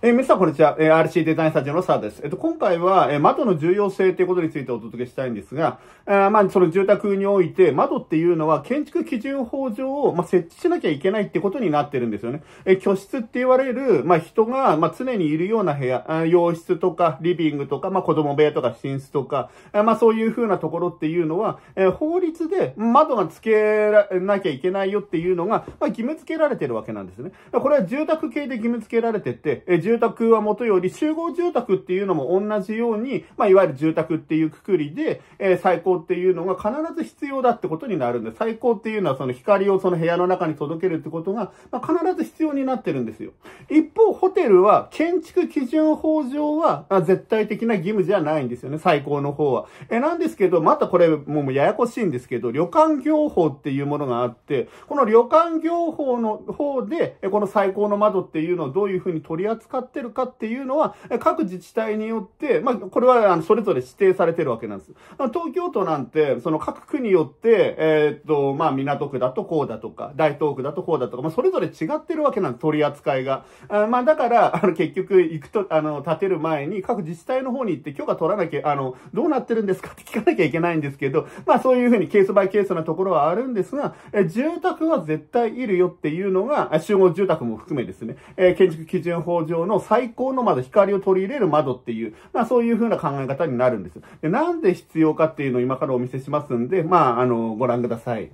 えー、皆さんこんにちは。えー、RC デザインスタジオのサーです。えっと、今回は、えー、窓の重要性ということについてお届けしたいんですが、え、まあ、その住宅において、窓っていうのは建築基準法上、を、まあ、設置しなきゃいけないってことになってるんですよね。え居室って言われる、まあ、人が、まあ、常にいるような部屋、あ洋室とか、リビングとか、まあ、子供部屋とか、寝室とか、あまあ、そういうふうなところっていうのは、え法律で窓が付けなきゃいけないよっていうのが、まあ、義務付けられてるわけなんですね。これは住宅系で義務付けられてて、え住宅はもとより、集合住宅っていうのも同じように、まあ、いわゆる住宅っていうくくりで、えー、最高っていうのが必ず必要だってことになるんで、最高っていうのはその光をその部屋の中に届けるってことが、まあ、必ず必要になってるんですよ。一方、ホテルは、建築基準法上は、絶対的な義務じゃないんですよね、最高の方は。え、なんですけど、またこれ、もうややこしいんですけど、旅館業法っていうものがあって、この旅館業法の方で、この最高の窓っていうのをどういうふうに取り扱うってるかっていうのは、各自治体によって、まあ、これは、あの、それぞれ指定されてるわけなんです。東京都なんて、その各区によって、えー、っと、まあ、港区だとこうだとか、大東区だとこうだとか、まあ、それぞれ違ってるわけなんです、取り扱いが。あまあ、だから、あの、結局、行くと、あの、建てる前に、各自治体の方に行って許可取らなきゃ、あの、どうなってるんですかって聞かなきゃいけないんですけど、まあ、そういうふうにケースバイケースなところはあるんですが、え住宅は絶対いるよっていうのが、集合住宅も含めですね、えー、建築基準法上のの最高の窓、光を取り入れる窓っていう、まあそういう風な考え方になるんです。で、なんで必要かっていうのを今からお見せしますんで、まあ、あの、ご覧ください。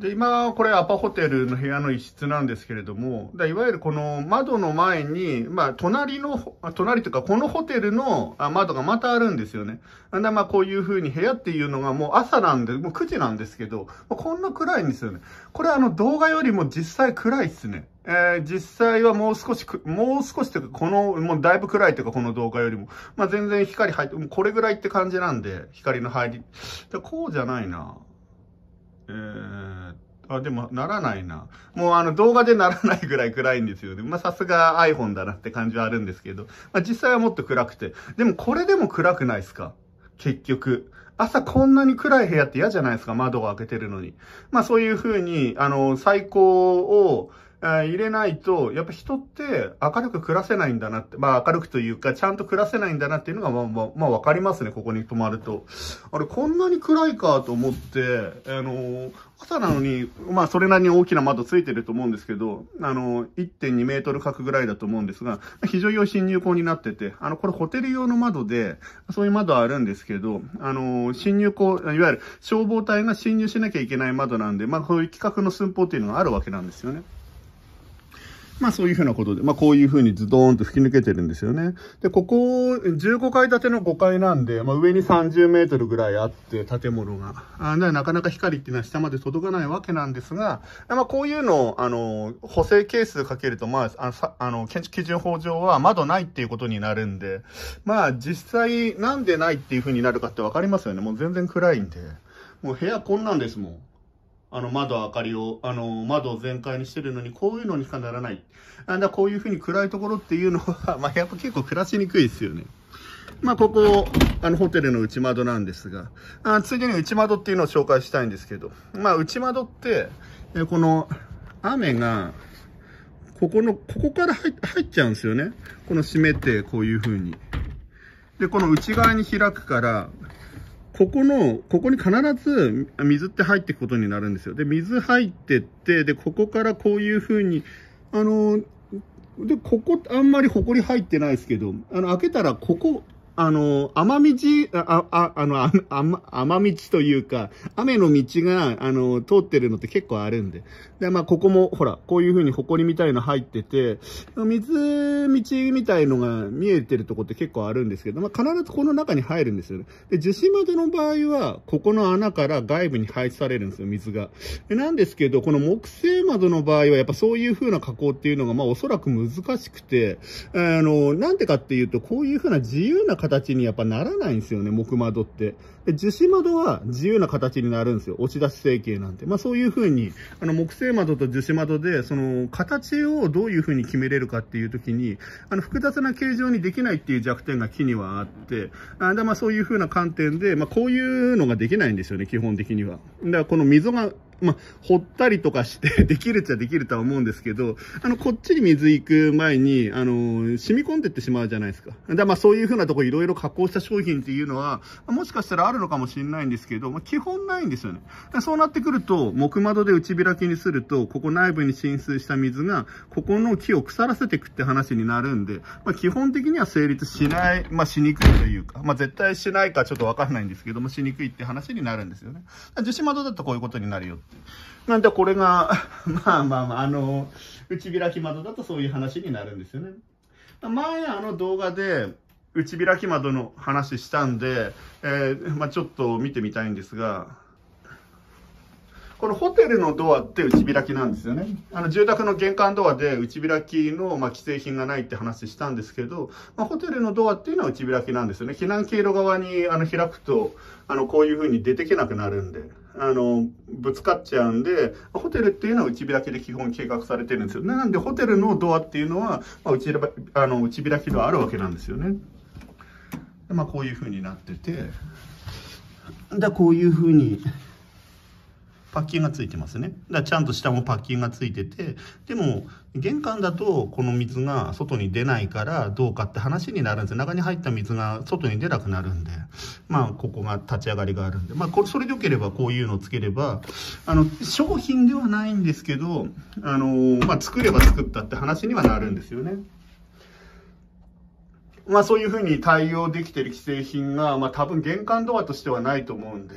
で今、これアパホテルの部屋の一室なんですけれども、いわゆるこの窓の前に、まあ、隣の、隣というか、このホテルの窓がまたあるんですよね。なんで、まあ、こういう風に部屋っていうのがもう朝なんで、もう9時なんですけど、こんな暗いんですよね。これあの動画よりも実際暗いっすね。えー、実際はもう少しく、もう少しというか、この、もうだいぶ暗いというか、この動画よりも。まあ、全然光入って、もうこれぐらいって感じなんで、光の入り。でこうじゃないな。えー、あ、でも、ならないな。もうあの動画でならないぐらい暗いんですよね。まあ、さすが iPhone だなって感じはあるんですけど。まあ、実際はもっと暗くて。でも、これでも暗くないですか結局。朝こんなに暗い部屋って嫌じゃないですか窓を開けてるのに。まあ、そういう風に、あの、最高を、入れないと、やっぱ人って明るく暮らせないんだなって、まあ明るくというか、ちゃんと暮らせないんだなっていうのが、まあまあ、まあわかりますね、ここに泊まると。あれ、こんなに暗いかと思って、あの、朝なのに、まあそれなりに大きな窓ついてると思うんですけど、あの、1.2メートル角ぐらいだと思うんですが、非常用侵入口になってて、あの、これホテル用の窓で、そういう窓あるんですけど、あの、侵入口、いわゆる消防隊が侵入しなきゃいけない窓なんで、まあこういう企画の寸法っていうのがあるわけなんですよね。まあそういうふうなことで、まあこういうふうにズドーンと吹き抜けてるんですよね。で、ここ15階建ての5階なんで、まあ上に30メートルぐらいあって建物が。あなかなか光っていうのは下まで届かないわけなんですが、まあこういうのを、あの、補正係数かけると、まあ、あの、あの建築基準法上は窓ないっていうことになるんで、まあ実際なんでないっていうふうになるかってわかりますよね。もう全然暗いんで。もう部屋こんなんですもん。あの、窓明かりを、あの、窓を全開にしてるのに、こういうのにしかならない。なんだ、こういう風に暗いところっていうのは、まあ、やっぱ結構暮らしにくいですよね。まあ、ここ、あの、ホテルの内窓なんですが、あついでに内窓っていうのを紹介したいんですけど、まあ、内窓って、えこの、雨が、ここの、ここから入っちゃうんですよね。この閉めて、こういう風に。で、この内側に開くから、ここの、ここに必ず水って入っていくことになるんですよ。で、水入ってって、で、ここからこういうふうに、あの、で、ここあんまり埃入ってないですけど、あの、開けたらここ、あの、雨道、あ、あ、あの、雨、雨道というか、雨の道が、あの、通ってるのって結構あるんで。で、まあ、ここも、ほら、こういう風に埃みたいの入ってて、水道みたいのが見えてるとこって結構あるんですけど、まあ、必ずこの中に入るんですよね。で、樹脂窓の場合は、ここの穴から外部に排出されるんですよ、水が。でなんですけど、この木製窓の場合は、やっぱそういう風な加工っていうのが、まあ、おそらく難しくて、あの、なんでかっていうと、こういう風な自由な形にやっぱならないんですよね、木窓って。で、樹脂窓は自由な形になるんですよ。押し出し成形なんて。まあそういう風に、あの木製窓と樹脂窓で、その形をどういう風に決めれるかっていう時に、あの複雑な形状にできないっていう弱点が木にはあって、あでまあそういう風な観点で、まあこういうのができないんですよね、基本的には。だからこの溝がまあ、掘ったりとかして できるっちゃできるとは思うんですけど、あの、こっちに水行く前に、あの、染み込んでってしまうじゃないですか。だまあ、そういうふうなとこいろいろ加工した商品っていうのは、もしかしたらあるのかもしれないんですけど、まあ、基本ないんですよね。そうなってくると、木窓で内開きにすると、ここ内部に浸水した水が、ここの木を腐らせていくって話になるんで、まあ、基本的には成立しない、まあ、しにくいというか、まあ、絶対しないかちょっとわかんないんですけども、しにくいって話になるんですよね。樹脂窓だとこういうことになるよなんでこれが、まあまあまあ、あの、内開き窓だとそういう話になるんですよね。前あの動画で、内開き窓の話したんで、えー、まあ、ちょっと見てみたいんですが、このホテルのドアって内開きなんですよね。あの住宅の玄関ドアで内開きの、まあ、既製品がないって話したんですけど、まあ、ホテルのドアっていうのは内開きなんですよね。避難経路側にあの開くと、あのこういう風に出てけなくなるんで、あの、ぶつかっちゃうんで、ホテルっていうのは内開きで基本計画されてるんですよ。なんでホテルのドアっていうのは、まあ、内あの内開きがあるわけなんですよね。まあこういう風になってて、でこういう風にパッキンがついてますね。だからちゃんと下もパッキンがついてて、でも玄関だとこの水が外に出ないからどうかって話になるんですよ。中に入った水が外に出なくなるんで、まあここが立ち上がりがあるんで、まあこれそれでよければこういうのをつければ、あの商品ではないんですけど、あのまあ作れば作ったって話にはなるんですよね。まあそういうふうに対応できてる既製品が、まあ多分玄関ドアとしてはないと思うんで、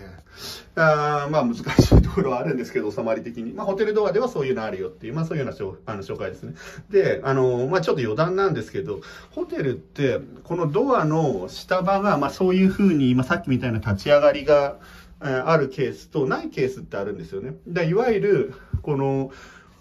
あまあ難しいところはあるんですけど、収まり的に。まあホテルドアではそういうのあるよっていう、まあそういうような紹あの紹介ですね。で、あの、まあちょっと余談なんですけど、ホテルって、このドアの下場が、まあそういうふうに、今さっきみたいな立ち上がりが、あるケースとないケースってあるんですよね。でいわゆる、この、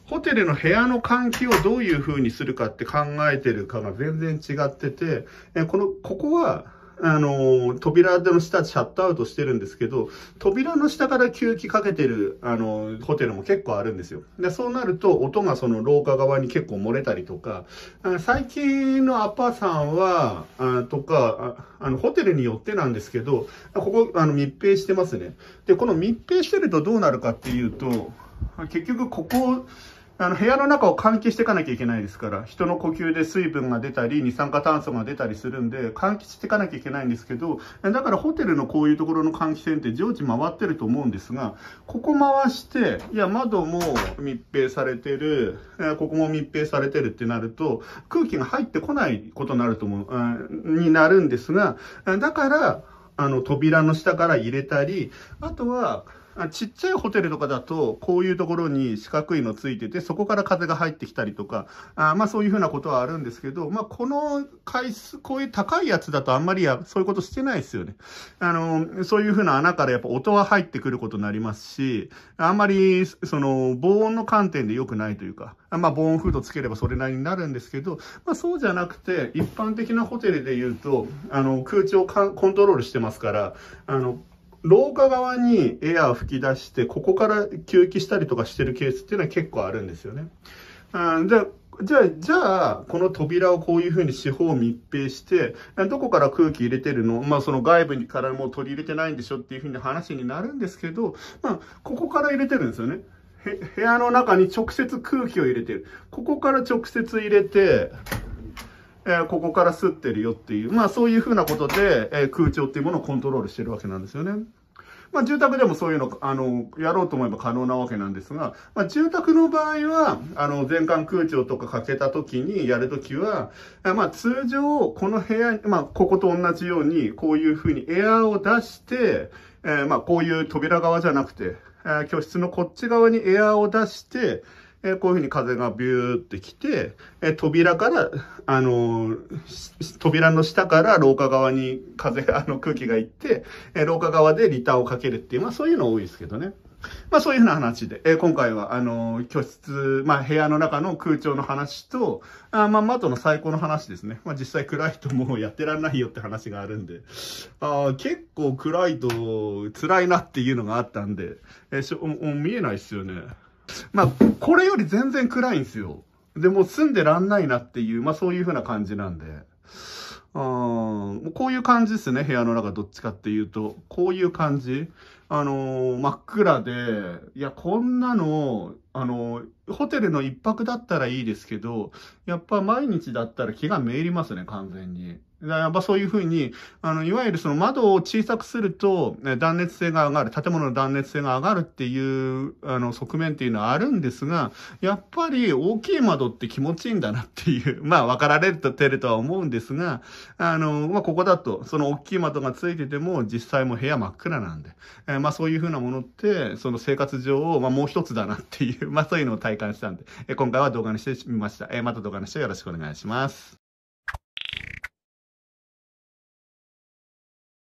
ホテルの部屋の換気をどういう風にするかって考えてるかが全然違ってて、えこの、ここは、あの、扉の下シャットアウトしてるんですけど、扉の下から吸気かけてる、あの、ホテルも結構あるんですよ。で、そうなると音がその廊下側に結構漏れたりとか、最近のアパさんは、あとかあ、あの、ホテルによってなんですけど、ここ、あの、密閉してますね。で、この密閉してるとどうなるかっていうと、結局ここ、あの、部屋の中を換気していかなきゃいけないですから、人の呼吸で水分が出たり、二酸化炭素が出たりするんで、換気していかなきゃいけないんですけど、だからホテルのこういうところの換気扇って常時回ってると思うんですが、ここ回して、いや、窓も密閉されてる、ここも密閉されてるってなると、空気が入ってこないことになると思う、になるんですが、だから、あの、扉の下から入れたり、あとは、ちっちゃいホテルとかだと、こういうところに四角いのついてて、そこから風が入ってきたりとか、あまあそういうふうなことはあるんですけど、まあこの回数、こういう高いやつだとあんまりや、そういうことしてないですよね。あの、そういうふうな穴からやっぱ音は入ってくることになりますし、あんまり、その、防音の観点で良くないというか、まあ防音フードつければそれなりになるんですけど、まあそうじゃなくて、一般的なホテルで言うと、あの、空調コントロールしてますから、あの、廊下側にエアー吹き出して、ここから吸気したりとかしてるケースっていうのは結構あるんですよね。あじゃあ、じゃあ、じゃあ、この扉をこういうふうに四方密閉して、どこから空気入れてるのまあ、その外部からもう取り入れてないんでしょっていうふうに話になるんですけど、まあ、ここから入れてるんですよね。部屋の中に直接空気を入れてる。ここから直接入れて、えここから吸ってるよっていう、まあそういうふうなことで、え空調っていうものをコントロールしてるわけなんですよね。まあ住宅でもそういうの、あの、やろうと思えば可能なわけなんですが、まあ住宅の場合は、あの、全館空調とかかけた時にやるときは、まあ通常、この部屋、まあここと同じように、こういうふうにエアーを出して、えー、まあこういう扉側じゃなくて、えー、室のこっち側にエアーを出して、えー、こういうふうに風がビューってきて、えー、扉から、あのー、扉の下から廊下側に風あの空気が行って、え廊下側でリターンをかけるっていう、まあそういうの多いですけどね。まあそういうふうな話で、えー、今回はあのー、居室、まあ部屋の中の空調の話と、あまあ窓の最高の話ですね。まあ実際暗いともうやってらんないよって話があるんで、あ結構暗いと辛いなっていうのがあったんで、えー、しょ見えないっすよね。まあ、これより全然暗いんですよ。で、もう住んでらんないなっていう、まあそういう風な感じなんで。うん、こういう感じですね、部屋の中どっちかっていうと。こういう感じ。あの真っ暗で、いや、こんなの、あのホテルの一泊だったらいいですけど、やっぱ毎日だったら気がめいりますね、完全に。やっぱそういうふうに、あの、いわゆるその窓を小さくすると、断熱性が上がる、建物の断熱性が上がるっていう、あの、側面っていうのはあるんですが、やっぱり大きい窓って気持ちいいんだなっていう、まあ、分かられてるとは思うんですが、あの、まあ、ここだと、その大きい窓がついてても、実際も部屋真っ暗なんで、えー、まあそういうふうなものって、その生活上、を、まあもう一つだなっていう、まあそういうのを体感したんで、えー、今回は動画にしてみました。えー、また動画のしてよろしくお願いします。